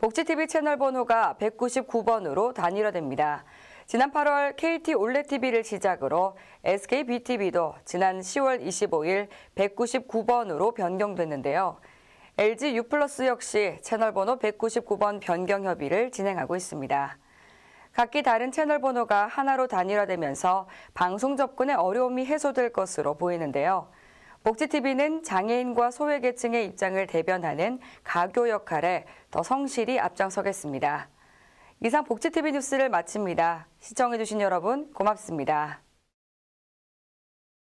복지TV 채널 번호가 199번으로 단일화됩니다. 지난 8월 KT 올레TV를 시작으로 SKBTV도 지난 10월 25일 199번으로 변경됐는데요. LG U 역시 채널 번호 199번 변경 협의를 진행하고 있습니다. 각기 다른 채널 번호가 하나로 단일화되면서 방송 접근의 어려움이 해소될 것으로 보이는데요. 복지TV는 장애인과 소외계층의 입장을 대변하는 가교 역할에 더 성실히 앞장서겠습니다. 이상 복지TV 뉴스를 마칩니다. 시청해주신 여러분 고맙습니다.